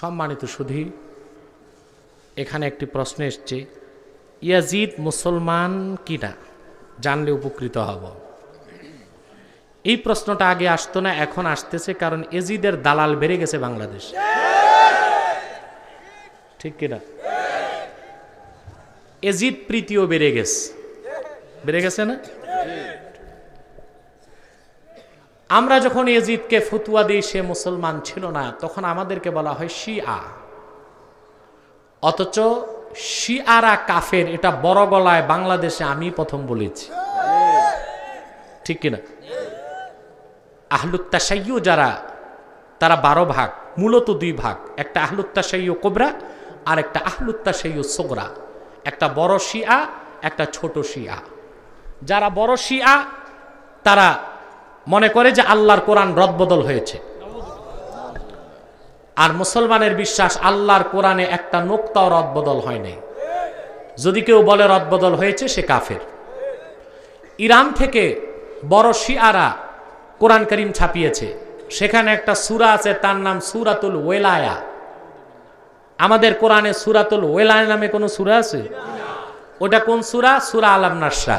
সম্মানিত সুধী এখানে একটি প্রশ্ন এসছে ইয়াজিদ মুসলমান কিনা জানলে উপকৃত হব এই প্রশ্নটা আগে আসতো না এখন আসতেছে কারণ এজিদের দালাল বেড়ে গেছে বাংলাদেশ ঠিক কিনা এজিদ প্রীতিও বেড়ে গেছে বেড়ে গেছে না আমরা যখন এজিদকে ফতুয়া দিই সে মুসলমান ছিল না তখন আমাদেরকে বলা হয় শিয়া অথচ শিয়ারা কাফের এটা বড় গলায় বাংলাদেশে আমি প্রথম বলেছি ঠিক কিনা আহলুত্তাশাইও যারা তারা বারো ভাগ মূলত দুই ভাগ একটা আহলুত্তাশাইও কোবরা আর একটা আহলুত্তাশাইও সোগরা একটা বড় শিয়া একটা ছোট শিয়া যারা বড় শিয়া তারা মনে করে যে আল্লাহর কোরআন রদবদল হয়েছে আর মুসলমানের বিশ্বাস আল্লাহর কোরআনে একটা নোক্তাও রদবদল হয় নাই যদি কেউ বলে রদবদল হয়েছে সে কাফের ইরান থেকে বড় শিয়ারা কোরআন করিম ছাপিয়েছে সেখানে একটা সুরা আছে তার নাম সুরাতুল ওয়েলায়া আমাদের কোরআনে সুরাতুল ওয়েলায়া নামে কোনো সুরা আছে ওটা কোন সুরা সুরা আলম নাসরা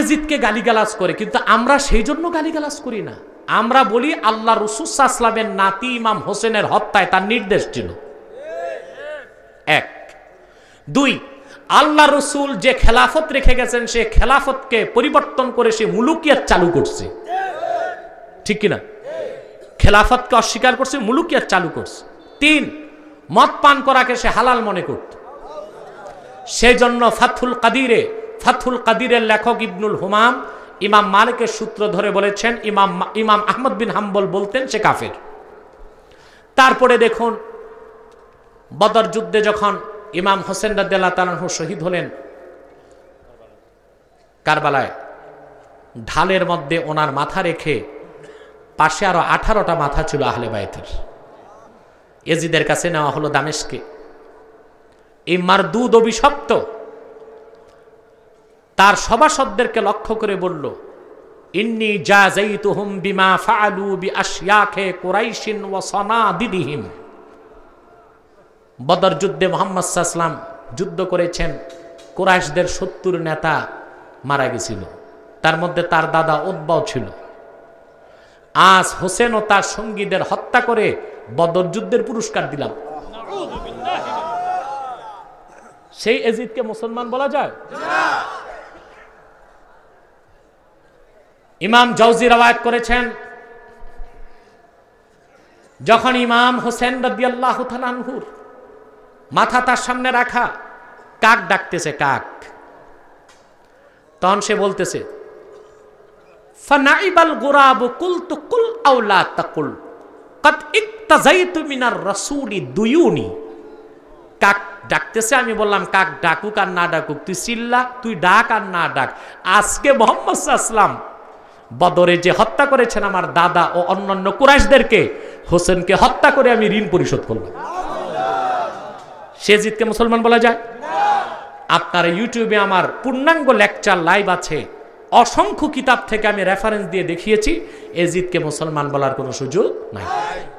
এজিদকে গালিগালাজ করে কিন্তু আমরা সেই জন্য গালিগালাজ করি না আমরা বলি আল্লাহ রসুসামের নাতি ইমাম হোসেনের হত্যায় তার নির্দেশ ছিল এক দুই আল্লাহ রসুল যে খেলাফত রেখে গেছেন সে খেলাফতকে পরিবর্তন করে সে মুলুকিয়াত চালু করছে ঠিক কিনা খেলাফতকে অস্বীকার করছে মুলুকিয়াত চালু করছে তিন মদ পান করাকে সে হালাল মনে করত সেজন্য ফাথুল কাদিরে ফাথুল কাদিরের লেখক ইবনুল হুমাম ইমাম মালিকের সূত্র ধরে বলেছেন ইমাম ইমাম আহমদ বিন হাম্বল বলতেন সে কাফের তারপরে দেখুন বদর যুদ্ধে যখন ইমাম হোসেন রাদ্দাল্লাহ তালাহু শহীদ হলেন কারবালায় ঢালের মধ্যে ওনার মাথা রেখে পাশে আরও আঠারোটা মাথা ছিল আহলে বায়তের এজিদের কাছে নেওয়া হলো দামেশকে এই মারদুদ অভিশপ্ত তার সভাসদদেরকে লক্ষ্য করে বলল ইন্নি হুম বিমা ফাআলু কোরাইশিন ও সনা দিদিহীন বদর যুদ্ধে মোহাম্মদ সাহসলাম যুদ্ধ করেছেন কোরাইশদের সত্তর নেতা মারা গেছিল তার মধ্যে তার দাদা উদ্বাও ছিল আজ হোসেন ও তার সঙ্গীদের হত্যা করে বদর যুদ্ধের পুরস্কার দিলাম সেই এজিদকে মুসলমান বলা যায় ইমাম জৌজি রওয়ায়ত করেছেন যখন ইমাম হোসেন রদিয়াল্লাহ মাথা তার সামনে রাখা কাক ডাকতেছে কাক তখন সে বলতেছে কুল তু কুল কত মিনার কাক ডাকতেছে আমি বললাম কাক ডাকুক আর না ডাকুক তুই চিল্লা তুই ডাক আর না ডাক আজকে মোহাম্মদ আসলাম বদরে যে হত্যা করেছেন আমার দাদা ও অন্যান্য কুরাইশদেরকে হোসেনকে হত্যা করে আমি ঋণ পরিশোধ করলাম সে জিতকে মুসলমান বলা যায় আপনার ইউটিউবে আমার পূর্ণাঙ্গ লেকচার লাইভ আছে অসংখ্য কিতাব থেকে আমি রেফারেন্স দিয়ে দেখিয়েছি এজিদকে মুসলমান বলার কোনো সুযোগ নাই